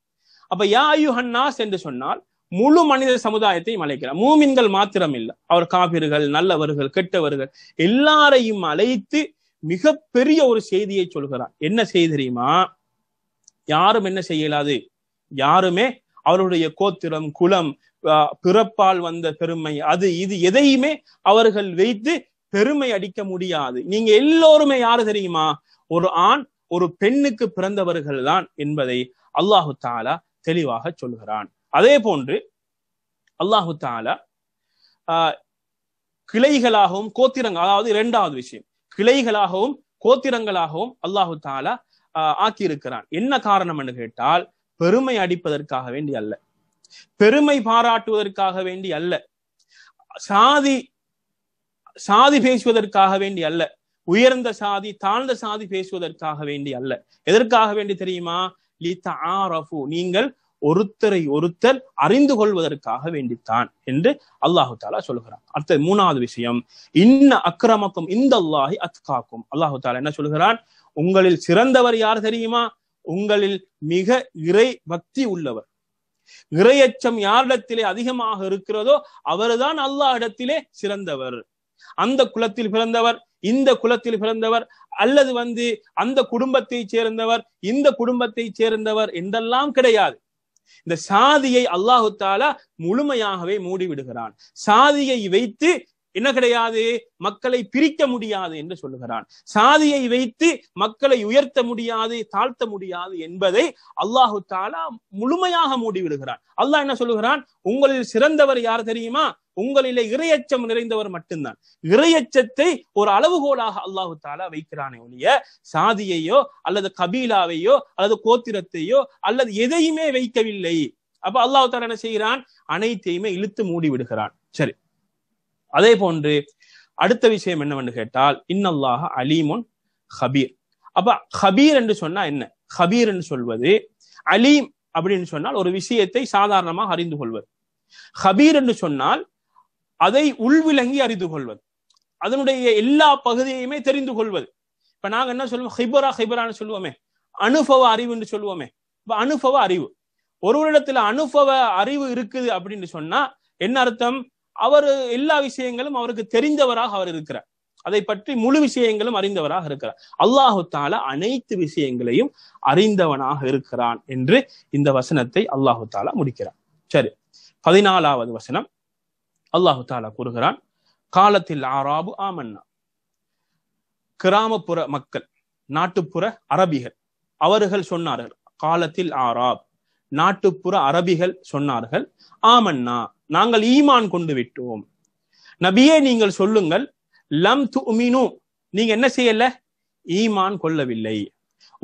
அப்ப யா ஹன்னாஸ் என்று சொன்னால் முழு மனித சமுதாயத்தையும் அழைக்கிறார் மூமின்கள் மாத்திரம் இல்லை அவர் காபிர்கள் நல்லவர்கள் கெட்டவர்கள் எல்லாரையும் அழைத்து மிக பெரிய ஒரு செய்தியை சொல்கிறார் என்ன செய்தி தெரியுமா யாரும் என்ன செய்யலாது யாருமே அவருடைய கோத்திரம் குலம் பிறப்பால் வந்த பெருமை அது இது எதையுமே அவர்கள் வைத்து பெருமை அடிக்க முடியாது நீங்க எல்லோருமே யாரு தெரியுமா ஒரு ஆண் ஒரு பெண்ணுக்கு பிறந்தவர்கள் தான் என்பதை அல்லாஹு தாலா தெளிவாக சொல்கிறான் அதே போன்று அல்லாஹு தாலா கிளைகளாகவும் கோத்திரங்கள் அதாவது இரண்டாவது விஷயம் கிளைகளாகவும் கோத்திரங்களாகவும் அல்லாஹு தாலா ஆக்கி இருக்கிறான் என்ன காரணம் என்று கேட்டால் பெருமை அடிப்பதற்காக வேண்டி அல்ல பெருமை பாராட்டுவதற்காக வேண்டி அல்ல சாதி சாதி பேசுவதற்காக வேண்டி அல்ல உயர்ந்த சாதி தாழ்ந்த சாதி பேசுவதற்காக வேண்டி அல்ல எதற்காக வேண்டி தெரியுமா நீங்கள் ஒருத்தரை ஒருத்தர் அறிந்து கொள்வதற்காக வேண்டித்தான் என்று அல்லாஹு தாலா சொல்கிறான் அடுத்த மூணாவது விஷயம் இன்ன அக்கிரமக்கும் இந்த அல்லாஹி அத்காக்கும் அல்லாஹு தாலா என்ன சொல்கிறான் உங்களில் சிறந்தவர் யார் தெரியுமா உங்களில் மிக இறை பக்தி உள்ளவர் இறையச்சம் யாரிடத்திலே அதிகமாக இருக்கிறதோ அவர்தான் அல்லாஹ் இடத்திலே சிறந்தவர் அந்த குலத்தில் பிறந்தவர் இந்த குலத்தில் பிறந்தவர் அல்லது வந்து அந்த குடும்பத்தை சேர்ந்தவர் இந்த குடும்பத்தை சேர்ந்தவர் என்றெல்லாம் கிடையாது இந்த சாதியை அல்லாஹு தாலா முழுமையாகவே மூடிவிடுகிறான் சாதியை வைத்து என்ன கிடையாது மக்களை பிரிக்க முடியாது என்று சொல்லுகிறான் சாதியை வைத்து மக்களை உயர்த்த முடியாது தாழ்த்த முடியாது என்பதை அல்லாஹு தாலா முழுமையாக மூடிவிடுகிறான் அல்லாஹ் என்ன சொல்லுகிறான் உங்களில் சிறந்தவர் யார் தெரியுமா உங்களிலே இறையச்சம் நிறைந்தவர் மட்டும்தான் இறையச்சத்தை ஒரு அளவுகோலாக அல்லாஹு தாலா வைக்கிறானே ஒழிய சாதியையோ அல்லது கபீலாவையோ அல்லது கோத்திரத்தையோ அல்லது எதையுமே வைக்கவில்லை அப்ப அல்லாஹு தாலா என்ன செய்கிறான் அனைத்தையுமே இழுத்து மூடி விடுகிறான் சரி அதே போன்று அடுத்த விஷயம் என்னவென்று கேட்டால் இன்னல்லாக அலீமுன் ஹபீர் அப்ப ஹபீர் என்று சொன்னா என்ன ஹபீர் என்று சொல்வது அலீம் அப்படின்னு சொன்னால் ஒரு விஷயத்தை சாதாரணமாக அறிந்து கொள்வது ஹபீர் என்று சொன்னால் அதை உள்விளங்கி அறிந்து கொள்வது அதனுடைய எல்லா பகுதியையுமே தெரிந்து கொள்வது இப்ப நாங்க என்ன சொல்லுவோம் ஹிபரா ஹிபரான்னு சொல்லுவோமே அனுபவ அறிவு என்று சொல்லுவோமே இப்ப அனுபவ அறிவு ஒருவரிடத்துல அனுபவ அறிவு இருக்குது அப்படின்னு சொன்னா என்ன அர்த்தம் அவர் எல்லா விஷயங்களும் அவருக்கு தெரிந்தவராக அவர் இருக்கிறார் அதை பற்றி முழு விஷயங்களும் அறிந்தவராக இருக்கிறார் அல்லாஹு தால அனைத்து விஷயங்களையும் அறிந்தவனாக இருக்கிறான் என்று இந்த வசனத்தை அல்லாஹு தாலா முடிக்கிறார் சரி பதினாலாவது வசனம் அல்லாஹு தாலா கூறுகிறான் காலத்தில் ஆராபு ஆமன்னா கிராமப்புற மக்கள் நாட்டுப்புற அரபிகள் அவர்கள் சொன்னார்கள் காலத்தில் ஆராப் நாட்டுப்புற அரபிகள் சொன்னார்கள் ஆமன்னா நாங்கள் ஈமான் கொண்டு விட்டோம் நபியே நீங்கள் சொல்லுங்கள் லம் துமினு நீங்க என்ன செய்யல ஈமான் கொள்ளவில்லை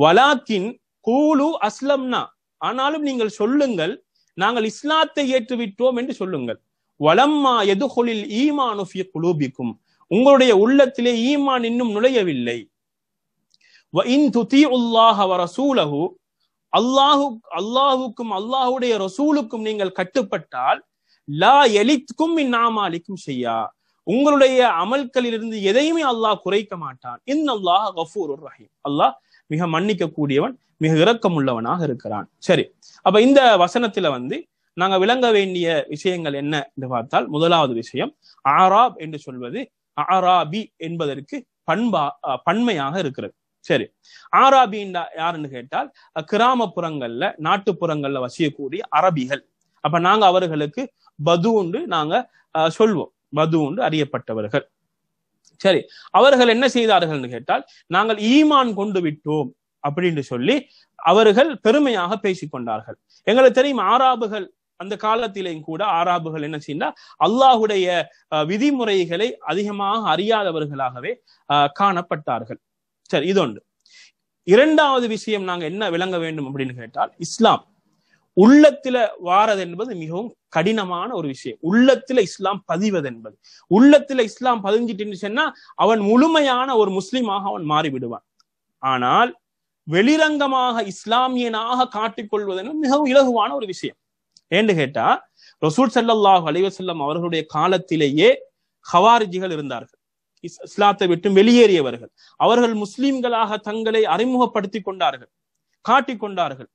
வலாக்கின் கூலு அஸ்லம்னா ஆனாலும் நீங்கள் சொல்லுங்கள் நாங்கள் இஸ்லாத்தை ஏற்றுவிட்டோம் என்று சொல்லுங்கள் வலம்மா எதுகொலில் ஈமான் குலூபிக்கும் உங்களுடைய உள்ளத்திலே ஈமான் இன்னும் நுழையவில்லை அல்லாஹு அல்லாஹுக்கும் அல்லாஹுடைய ரசூலுக்கும் நீங்கள் கட்டுப்பட்டால் லா எலித்கும் இந்நாமாலிக்கும் செய்யா உங்களுடைய அமல்களிலிருந்து எதையுமே அல்லாஹ் குறைக்க மாட்டான் இன் அல்லாஹ் கஃபூர் ரஹீம் அல்லாஹ் மிக மன்னிக்க கூடியவன் மிக இரக்கம் உள்ளவனாக இருக்கிறான் சரி அப்ப இந்த வசனத்துல வந்து நாங்க விளங்க வேண்டிய விஷயங்கள் என்ன என்று பார்த்தால் முதலாவது விஷயம் ஆராப் என்று சொல்வது ஆராபி என்பதற்கு பண்பா பன்மையாக இருக்கிறது சரி ஆராபின்னா யாருன்னு கேட்டால் கிராமப்புறங்கள்ல நாட்டுப்புறங்கள்ல வசியக்கூடிய அரபிகள் அப்ப நாங்க அவர்களுக்கு பதுண்டு நாங்க சொல்வோம் பதுண்டு அறியப்பட்டவர்கள் சரி அவர்கள் என்ன செய்தார்கள்னு கேட்டால் நாங்கள் ஈமான் கொண்டு விட்டோம் அப்படின்னு சொல்லி அவர்கள் பெருமையாக பேசிக்கொண்டார்கள் எங்களுக்கு தெரியும் ஆராபுகள் அந்த காலத்திலையும் கூட ஆராபுகள் என்ன செய்தா அல்லாஹுடைய விதிமுறைகளை அதிகமாக அறியாதவர்களாகவே காணப்பட்டார்கள் சரி இது ஒன்று இரண்டாவது விஷயம் நாங்க என்ன விளங்க வேண்டும் அப்படின்னு கேட்டால் இஸ்லாம் உள்ளத்துல வாரது என்பது மிகவும் கடினமான ஒரு விஷயம் உள்ளத்துல இஸ்லாம் பதிவது என்பது உள்ளத்துல இஸ்லாம் பதிஞ்சிட்டுன்னு சொன்னா அவன் முழுமையான ஒரு முஸ்லீமாக அவன் மாறிவிடுவான் ஆனால் வெளிரங்கமாக இஸ்லாமியனாக காட்டிக்கொள்வது என்பது மிகவும் இலகுவான ஒரு விஷயம் ஏன்னு கேட்டா ரசூல் சல்லாஹ் அலிவசல்லம் அவர்களுடைய காலத்திலேயே ஹவாரிஜிகள் இருந்தார்கள் இஸ்லாத்தை விட்டு வெளியேறியவர்கள் அவர்கள் முஸ்லிம்களாக தங்களை அறிமுகப்படுத்தி கொண்டார்கள் காட்டிக் கொண்டார்கள்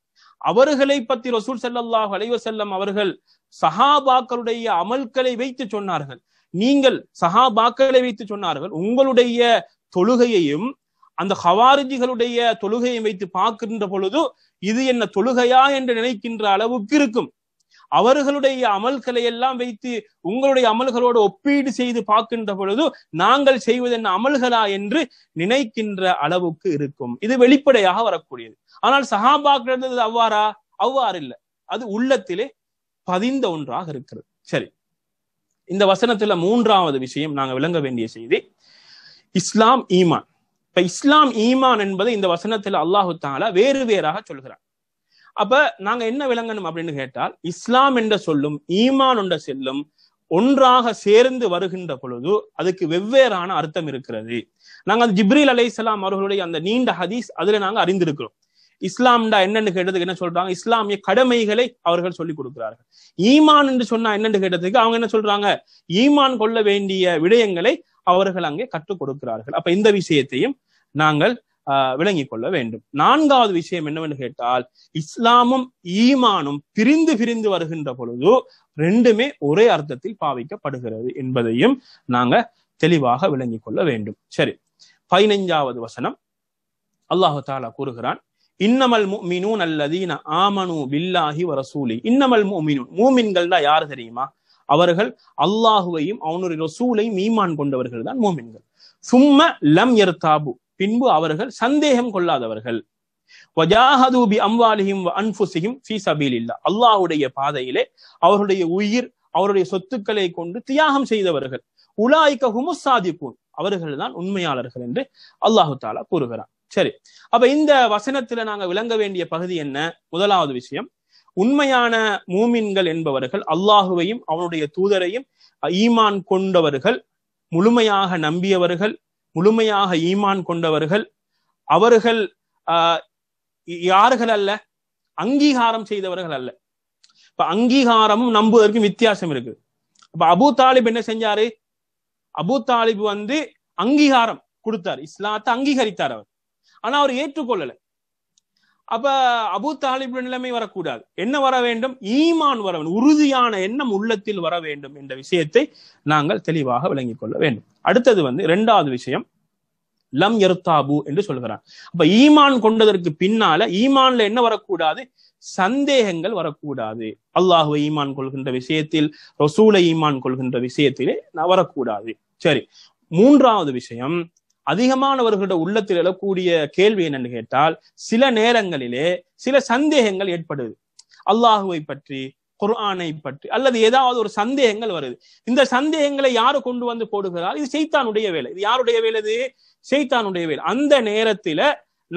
அவர்களை பத்தி ரசூல் செல்லல்லாஹ் செல்லம் அவர்கள் சஹாபாக்களுடைய அமல்களை வைத்து சொன்னார்கள் நீங்கள் சஹாபாக்களை வைத்து சொன்னார்கள் உங்களுடைய தொழுகையையும் அந்த ஹவாரிஜிகளுடைய தொழுகையை வைத்து பார்க்கின்ற பொழுது இது என்ன தொழுகையா என்று நினைக்கின்ற அளவுக்கு இருக்கும் அவர்களுடைய அமல்களை எல்லாம் வைத்து உங்களுடைய அமல்களோடு ஒப்பீடு செய்து பார்க்கின்ற பொழுது நாங்கள் செய்வது என்ன அமல்களா என்று நினைக்கின்ற அளவுக்கு இருக்கும் இது வெளிப்படையாக வரக்கூடியது ஆனால் இருந்தது அவ்வாறா அவ்வாறு இல்லை அது உள்ளத்திலே பதிந்த ஒன்றாக இருக்கிறது சரி இந்த வசனத்துல மூன்றாவது விஷயம் நாங்க விளங்க வேண்டிய செய்தி இஸ்லாம் ஈமான் இப்ப இஸ்லாம் ஈமான் என்பதை இந்த வசனத்துல அல்லாஹு தாலா வேறு வேறாக சொல்கிறார் அப்ப நாங்க என்ன விளங்கணும் அப்படின்னு கேட்டால் இஸ்லாம் என்ற சொல்லும் ஈமான் என்ற செல்லும் ஒன்றாக சேர்ந்து வருகின்ற பொழுது அதுக்கு வெவ்வேறான அர்த்தம் இருக்கிறது நாங்க அந்த ஜிப்ரீல் அலை இஸ்லாம் அவர்களுடைய அந்த நீண்ட ஹதீஸ் அதுல நாங்க அறிந்திருக்கிறோம் இஸ்லாம்டா என்னன்னு கேட்டதுக்கு என்ன சொல்றாங்க இஸ்லாமிய கடமைகளை அவர்கள் சொல்லிக் கொடுக்கிறார்கள் ஈமான் என்று சொன்னா என்னன்னு கேட்டதுக்கு அவங்க என்ன சொல்றாங்க ஈமான் கொள்ள வேண்டிய விடயங்களை அவர்கள் அங்கே கற்றுக் கொடுக்கிறார்கள் அப்ப இந்த விஷயத்தையும் நாங்கள் விளங்கிக் கொள்ள வேண்டும் நான்காவது விஷயம் என்னவென்று கேட்டால் இஸ்லாமும் ஈமானும் பிரிந்து பிரிந்து வருகின்ற பொழுது ரெண்டுமே ஒரே அர்த்தத்தில் பாவிக்கப்படுகிறது என்பதையும் நாங்க தெளிவாக விளங்கிக் கொள்ள வேண்டும் சரி பதினைஞ்சாவது வசனம் அல்லாஹு தாலா கூறுகிறான் இன்னமல் மீனூன் அல்லதீன ஆமனு வர வரசூலி இன்னமல் மீனூன் மூமின்கள் தான் யாரு தெரியுமா அவர்கள் அல்லாஹுவையும் அவனுடைய ரசூலையும் ஈமான் கொண்டவர்கள் தான் மூமின்கள் சும்ம லம் எர்தாபு பின்பு அவர்கள் சந்தேகம் கொள்ளாதவர்கள் வஜாஹதூபி அல்லாஹுடைய பாதையிலே அவருடைய உயிர் அவருடைய சொத்துக்களை கொண்டு தியாகம் செய்தவர்கள் உலாய்க்க ஹுமுஸ் சாதிப்பூர் அவர்கள் தான் உண்மையாளர்கள் என்று அல்லாஹு தாலா கூறுகிறார் சரி அப்ப இந்த வசனத்துல நாங்க விளங்க வேண்டிய பகுதி என்ன முதலாவது விஷயம் உண்மையான மூமின்கள் என்பவர்கள் அல்லாஹுவையும் அவனுடைய தூதரையும் ஈமான் கொண்டவர்கள் முழுமையாக நம்பியவர்கள் முழுமையாக ஈமான் கொண்டவர்கள் அவர்கள் யார்கள் அல்ல அங்கீகாரம் செய்தவர்கள் அல்ல இப்ப அங்கீகாரமும் நம்புவதற்கும் வித்தியாசம் இருக்கு இப்ப அபு தாலிப் என்ன செஞ்சாரு அபு தாலிப் வந்து அங்கீகாரம் கொடுத்தார் இஸ்லாத்தை அங்கீகரித்தார் அவர் ஆனா அவர் ஏற்றுக்கொள்ளல அப்ப அபு தாலிபின் நிலைமை வரக்கூடாது என்ன வர வேண்டும் ஈமான் வர வேண்டும் உறுதியான எண்ணம் உள்ளத்தில் வர வேண்டும் என்ற விஷயத்தை நாங்கள் தெளிவாக விளங்கிக் கொள்ள வேண்டும் அடுத்தது வந்து இரண்டாவது விஷயம் லம் எருத்தாபு என்று சொல்கிறார் அப்ப ஈமான் கொண்டதற்கு பின்னால ஈமான்ல என்ன வரக்கூடாது சந்தேகங்கள் வரக்கூடாது அல்லாஹுவை ஈமான் கொள்கின்ற விஷயத்தில் ரசூலை ஈமான் கொள்கின்ற விஷயத்திலே வரக்கூடாது சரி மூன்றாவது விஷயம் அதிகமானவர்களோட உள்ளத்தில் எழக்கூடிய கேள்வி என்னன்னு கேட்டால் சில நேரங்களிலே சில சந்தேகங்கள் ஏற்படுது அல்லாஹுவை பற்றி குர்ஆனை பற்றி அல்லது ஏதாவது ஒரு சந்தேகங்கள் வருது இந்த சந்தேகங்களை யாரு கொண்டு வந்து போடுகிறார் இது செய்தானுடைய வேலை இது யாருடைய வேலை இது செய்தானுடைய வேலை அந்த நேரத்துல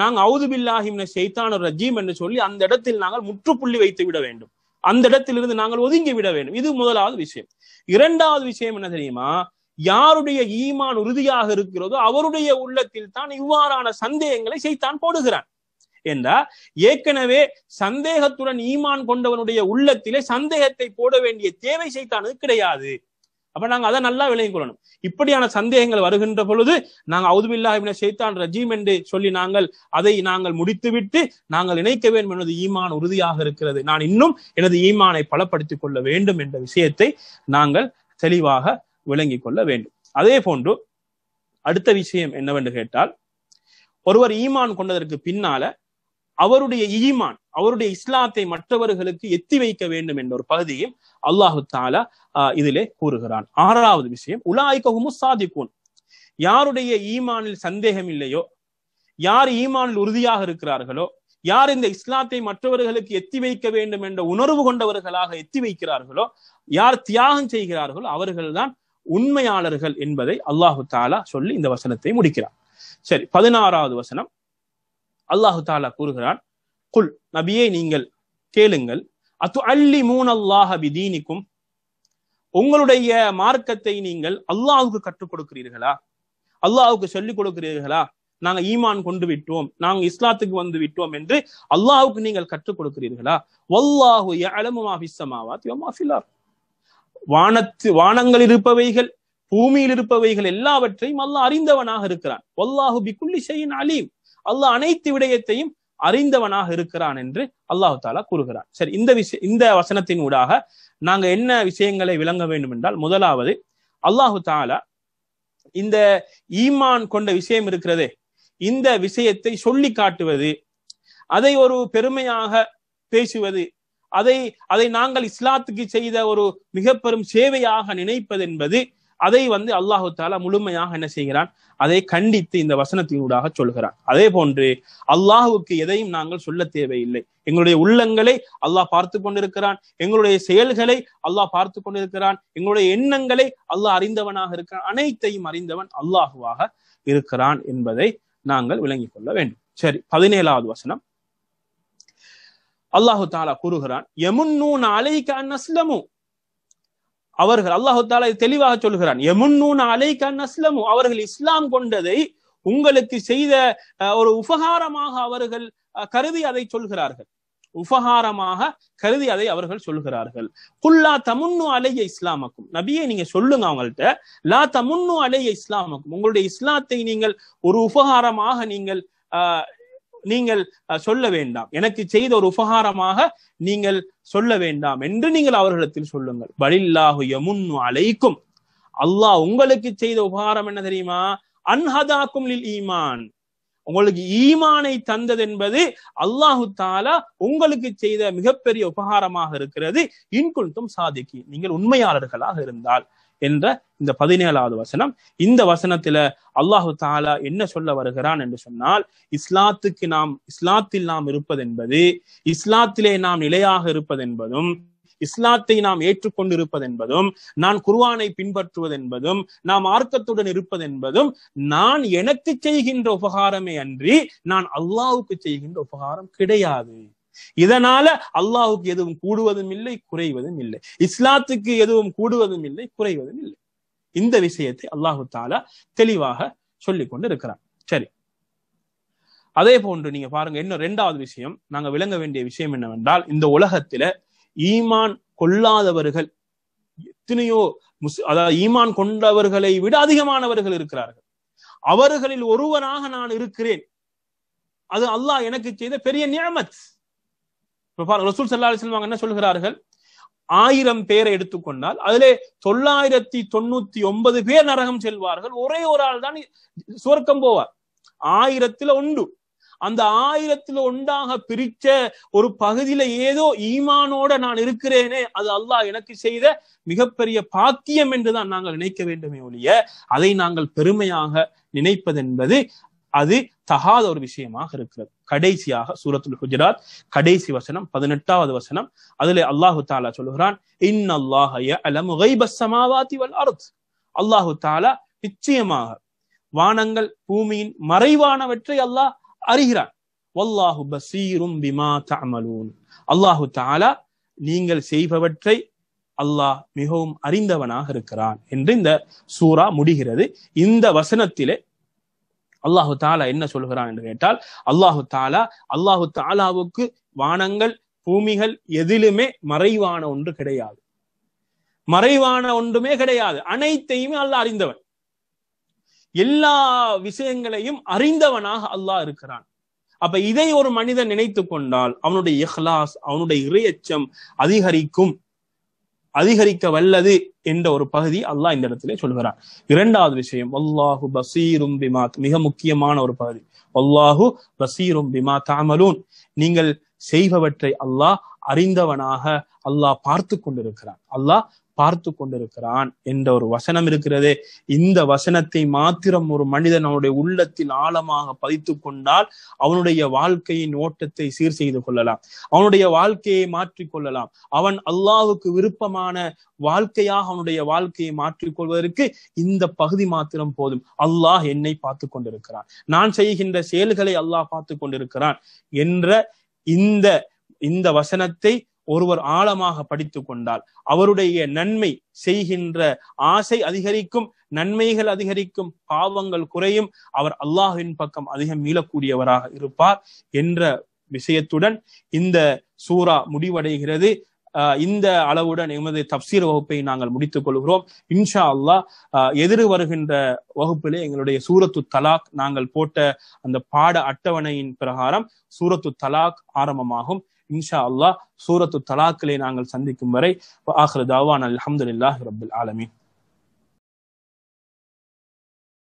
நாங்க அவுதுபில்லாஹிம்ன செய்தான் ரஜீம் என்று சொல்லி அந்த இடத்தில் நாங்கள் முற்றுப்புள்ளி வைத்து விட வேண்டும் அந்த இடத்திலிருந்து நாங்கள் ஒதுங்கி விட வேண்டும் இது முதலாவது விஷயம் இரண்டாவது விஷயம் என்ன தெரியுமா யாருடைய ஈமான் உறுதியாக இருக்கிறதோ அவருடைய உள்ளத்தில் தான் இவ்வாறான சந்தேகங்களை செய்தான் போடுகிறான் என்றா ஏற்கனவே சந்தேகத்துடன் ஈமான் கொண்டவனுடைய உள்ளத்திலே சந்தேகத்தை போட வேண்டிய தேவை செய்தானது கிடையாது அப்ப நாங்க அதை நல்லா விளங்கிக் கொள்ளணும் இப்படியான சந்தேகங்கள் வருகின்ற பொழுது நாங்க அவுதுபில்லா இவனை சைத்தான் ரஜீம் என்று சொல்லி நாங்கள் அதை நாங்கள் முடித்துவிட்டு நாங்கள் இணைக்க வேண்டும் எனது ஈமான் உறுதியாக இருக்கிறது நான் இன்னும் எனது ஈமானை பலப்படுத்திக் கொள்ள வேண்டும் என்ற விஷயத்தை நாங்கள் தெளிவாக விளங்கிக் கொள்ள வேண்டும் அதே போன்று அடுத்த விஷயம் என்னவென்று கேட்டால் ஒருவர் ஈமான் கொண்டதற்கு பின்னால அவருடைய ஈமான் அவருடைய இஸ்லாத்தை மற்றவர்களுக்கு எத்தி வைக்க வேண்டும் என்ற ஒரு பகுதியும் அல்லாஹு தாலா இதிலே கூறுகிறான் ஆறாவது விஷயம் உலாய்கஹுமு சாதிக்கூன் யாருடைய ஈமானில் சந்தேகம் இல்லையோ யார் ஈமானில் உறுதியாக இருக்கிறார்களோ யார் இந்த இஸ்லாத்தை மற்றவர்களுக்கு எத்தி வைக்க வேண்டும் என்ற உணர்வு கொண்டவர்களாக எத்தி வைக்கிறார்களோ யார் தியாகம் செய்கிறார்களோ அவர்கள்தான் உண்மையாளர்கள் என்பதை அல்லாஹு தாலா சொல்லி இந்த வசனத்தை முடிக்கிறார் சரி பதினாறாவது வசனம் அல்லாஹு தாலா கூறுகிறான் குல் நபியே நீங்கள் கேளுங்கள் அத்து அள்ளி மூன் அல்லாஹபி தீனிக்கும் உங்களுடைய மார்க்கத்தை நீங்கள் அல்லாஹுக்கு கற்றுக் கொடுக்கிறீர்களா அல்லாஹுக்கு சொல்லிக் கொடுக்கிறீர்களா நாங்க ஈமான் கொண்டு விட்டோம் நாங்க இஸ்லாத்துக்கு வந்து விட்டோம் என்று அல்லாஹுக்கு நீங்கள் கற்றுக் கொடுக்கிறீர்களா வல்லாஹு வானத்து வானங்கள் இருப்பவைகள் பூமியில் இருப்பவைகள் எல்லாவற்றையும் அல்லாஹ் அறிந்தவனாக இருக்கிறான் அல்லாஹு பிக்குள்ளி செய்யின் அலீம் அல்லாஹ் அனைத்து விடயத்தையும் அறிந்தவனாக இருக்கிறான் என்று அல்லாஹு தாலா கூறுகிறான் சரி இந்த விஷய இந்த வசனத்தின் ஊடாக நாங்க என்ன விஷயங்களை விளங்க வேண்டும் என்றால் முதலாவது அல்லாஹு தாலா இந்த ஈமான் கொண்ட விஷயம் இருக்கிறதே இந்த விஷயத்தை சொல்லி காட்டுவது அதை ஒரு பெருமையாக பேசுவது அதை அதை நாங்கள் இஸ்லாத்துக்கு செய்த ஒரு மிக பெரும் சேவையாக நினைப்பது என்பது அதை வந்து அல்லாஹு தாலா முழுமையாக என்ன செய்கிறான் அதை கண்டித்து இந்த வசனத்தினூடாக சொல்கிறான் அதே போன்று அல்லாஹுக்கு எதையும் நாங்கள் சொல்ல தேவையில்லை எங்களுடைய உள்ளங்களை அல்லாஹ் பார்த்து கொண்டிருக்கிறான் எங்களுடைய செயல்களை அல்லாஹ் பார்த்து கொண்டிருக்கிறான் எங்களுடைய எண்ணங்களை அல்லாஹ் அறிந்தவனாக இருக்கிறான் அனைத்தையும் அறிந்தவன் அல்லாஹுவாக இருக்கிறான் என்பதை நாங்கள் விளங்கிக் கொள்ள வேண்டும் சரி பதினேழாவது வசனம் அல்லாஹு தாலா கூறுகிறான் எமுன்னூன் அலைக்க அஸ்லமு அவர்கள் அல்லாஹு தாலா தெளிவாக சொல்கிறான் எமுன்னூன் அலைகான் அஸ்லமு அவர்கள் இஸ்லாம் கொண்டதை உங்களுக்கு செய்த ஒரு உபகாரமாக அவர்கள் கருதி அதை சொல்கிறார்கள் உபகாரமாக கருதி அதை அவர்கள் சொல்கிறார்கள் குல்லா தமுன்னு அலைய இஸ்லாமக்கும் நபியை நீங்க சொல்லுங்க அவங்கள்ட்ட லா தமுன்னு அலைய இஸ்லாமக்கும் உங்களுடைய இஸ்லாத்தை நீங்கள் ஒரு உபகாரமாக நீங்கள் நீங்கள் சொல்ல வேண்டாம் எனக்கு செய்த ஒரு உபகாரமாக நீங்கள் சொல்ல வேண்டாம் என்று நீங்கள் அவர்களிடத்தில் சொல்லுங்கள் பலில்லாஹு யமுன்னு அலைக்கும் அல்லாஹ் உங்களுக்கு செய்த உபகாரம் என்ன தெரியுமா அன்ஹதாக்கும் லில் ஈமான் உங்களுக்கு ஈமானை தந்தது என்பது அல்லாஹு தாலா உங்களுக்கு செய்த மிகப்பெரிய உபகாரமாக இருக்கிறது இன்குண்டும் சாதிக்கு நீங்கள் உண்மையாளர்களாக இருந்தால் என்ற இந்த பதினேழாவது வசனம் இந்த வசனத்துல அல்லாஹு தாலா என்ன சொல்ல வருகிறான் என்று சொன்னால் இஸ்லாத்துக்கு நாம் இஸ்லாத்தில் நாம் இருப்பது என்பது இஸ்லாத்திலே நாம் நிலையாக இருப்பது என்பதும் இஸ்லாத்தை நாம் ஏற்றுக்கொண்டிருப்பது என்பதும் நான் குர்வானை பின்பற்றுவது என்பதும் நாம் ஆர்க்கத்துடன் இருப்பது என்பதும் நான் எனக்கு செய்கின்ற உபகாரமே அன்றி நான் அல்லாவுக்கு செய்கின்ற உபகாரம் கிடையாது இதனால அல்லாஹுக்கு எதுவும் கூடுவதும் இல்லை குறைவதும் இல்லை இஸ்லாத்துக்கு எதுவும் கூடுவதும் இல்லை குறைவதும் இல்லை இந்த விஷயத்தை அல்லாஹு தாலா தெளிவாக சொல்லி கொண்டு இருக்கிறார் சரி அதே போன்று நீங்க பாருங்க இன்னும் ரெண்டாவது விஷயம் நாங்க விளங்க வேண்டிய விஷயம் என்னவென்றால் இந்த உலகத்துல ஈமான் கொள்ளாதவர்கள் எத்தனையோ முஸ் அதாவது ஈமான் கொண்டவர்களை விட அதிகமானவர்கள் இருக்கிறார்கள் அவர்களில் ஒருவனாக நான் இருக்கிறேன் அது அல்லாஹ் எனக்கு செய்த பெரிய நியமத் இப்ப பாருங்க ரசூல் சல்லா அலிஸ்லாம் என்ன சொல்கிறார்கள் ஆயிரம் பேரை எடுத்துக்கொண்டால் அதிலே தொள்ளாயிரத்தி தொண்ணூத்தி ஒன்பது பேர் நரகம் செல்வார்கள் ஒரே ஒரு ஆள் தான் சுவர்க்கம் போவார் ஆயிரத்துல ஒன்று அந்த ஆயிரத்துல ஒன்றாக பிரிச்ச ஒரு பகுதியில ஏதோ ஈமானோட நான் இருக்கிறேனே அது அல்லாஹ் எனக்கு செய்த மிகப்பெரிய பாக்கியம் என்றுதான் நாங்கள் நினைக்க வேண்டுமே ஒழிய அதை நாங்கள் பெருமையாக நினைப்பதென்பது அது தகாத ஒரு விஷயமாக இருக்கிறது கடைசியாக சூரத்துல் குஜராத் கடைசி வசனம் பதினெட்டாவது வசனம் அதுல அல்லாஹு தாலா சொல்லுகிறான் இன் அல்லாஹு தாலா நிச்சயமாக வானங்கள் பூமியின் மறைவானவற்றை அல்லாஹ் அறிகிறான் வல்லாஹு பசீரும் அல்லாஹு தாலா நீங்கள் செய்பவற்றை அல்லாஹ் மிகவும் அறிந்தவனாக இருக்கிறான் என்று இந்த சூரா முடிகிறது இந்த வசனத்திலே அல்லாஹு தாலா என்ன சொல்கிறான் என்று கேட்டால் அல்லாஹு தாலா அல்லாஹு தாலாவுக்கு வானங்கள் பூமிகள் எதிலுமே மறைவான ஒன்று கிடையாது மறைவான ஒன்றுமே கிடையாது அனைத்தையுமே அல்லாஹ் அறிந்தவன் எல்லா விஷயங்களையும் அறிந்தவனாக அல்லாஹ் இருக்கிறான் அப்ப இதை ஒரு மனிதன் நினைத்து கொண்டால் அவனுடைய இஹ்லாஸ் அவனுடைய இறையச்சம் அதிகரிக்கும் அதிகரிக்க வல்லது என்ற ஒரு பகுதி அல்லாஹ் இந்த இடத்துல சொல்கிறார் இரண்டாவது விஷயம் அல்லாஹு பசீரும் பிமாத் மிக முக்கியமான ஒரு பகுதி அல்லாஹு பசீரும் பிமா தாமலூன் நீங்கள் செய்பவற்றை அல்லாஹ் அறிந்தவனாக அல்லாஹ் பார்த்து கொண்டிருக்கிறான் அல்லாஹ் பார்த்து கொண்டிருக்கிறான் என்ற ஒரு வசனம் இருக்கிறது இந்த வசனத்தை மாத்திரம் ஒரு மனிதன் அவனுடைய உள்ளத்தில் ஆழமாக பதித்து கொண்டால் அவனுடைய வாழ்க்கையின் ஓட்டத்தை சீர் செய்து கொள்ளலாம் அவனுடைய வாழ்க்கையை மாற்றிக்கொள்ளலாம் அவன் அல்லாவுக்கு விருப்பமான வாழ்க்கையாக அவனுடைய வாழ்க்கையை மாற்றிக்கொள்வதற்கு இந்த பகுதி மாத்திரம் போதும் அல்லாஹ் என்னை பார்த்து கொண்டிருக்கிறான் நான் செய்கின்ற செயல்களை அல்லாஹ் பார்த்து கொண்டிருக்கிறான் என்ற இந்த இந்த வசனத்தை ஒருவர் ஆழமாக படித்து கொண்டால் அவருடைய நன்மை செய்கின்ற ஆசை அதிகரிக்கும் நன்மைகள் அதிகரிக்கும் பாவங்கள் குறையும் அவர் அல்லாஹுவின் பக்கம் அதிகம் மீளக்கூடியவராக இருப்பார் என்ற விஷயத்துடன் இந்த சூரா முடிவடைகிறது இந்த அளவுடன் எமது தப்சீர் வகுப்பை நாங்கள் முடித்துக் கொள்கிறோம் இன்ஷா அல்லா எதிர் வருகின்ற வகுப்பிலே எங்களுடைய சூரத்து தலாக் நாங்கள் போட்ட அந்த பாட அட்டவணையின் பிரகாரம் சூரத்து தலாக் ஆரம்பமாகும் ان شاء الله سوره الطلاق لي நாங்கள் சந்திக்கும் வரை واخر دعوانا الحمد لله رب العالمين